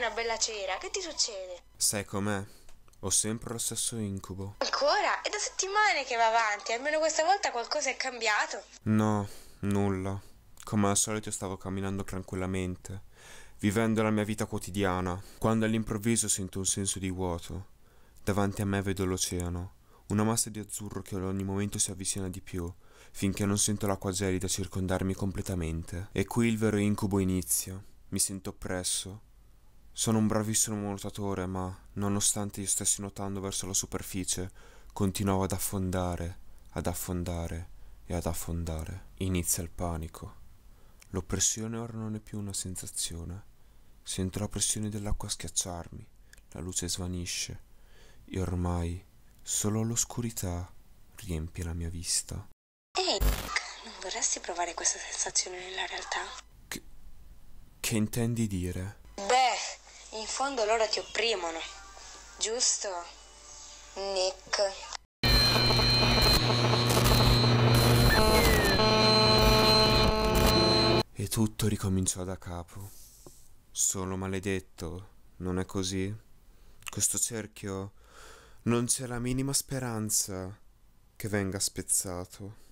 una bella cera, che ti succede? Sai com'è? Ho sempre lo stesso incubo. Ancora? È da settimane che va avanti, almeno questa volta qualcosa è cambiato. No, nulla. Come al solito stavo camminando tranquillamente, vivendo la mia vita quotidiana, quando all'improvviso sento un senso di vuoto. Davanti a me vedo l'oceano, una massa di azzurro che ad ogni momento si avvicina di più, finché non sento l'acqua gelida circondarmi completamente. E qui il vero incubo inizia. Mi sento oppresso, sono un bravissimo nuotatore, ma, nonostante io stessi nuotando verso la superficie, continuavo ad affondare, ad affondare e ad affondare. Inizia il panico. L'oppressione ora non è più una sensazione. Sento la pressione dell'acqua schiacciarmi, la luce svanisce e ormai solo l'oscurità riempie la mia vista. Ehi, non vorresti provare questa sensazione nella realtà? Che, che intendi dire? fondo loro ti opprimono, giusto? Nick. E tutto ricominciò da capo. Sono maledetto, non è così? Questo cerchio non c'è la minima speranza che venga spezzato.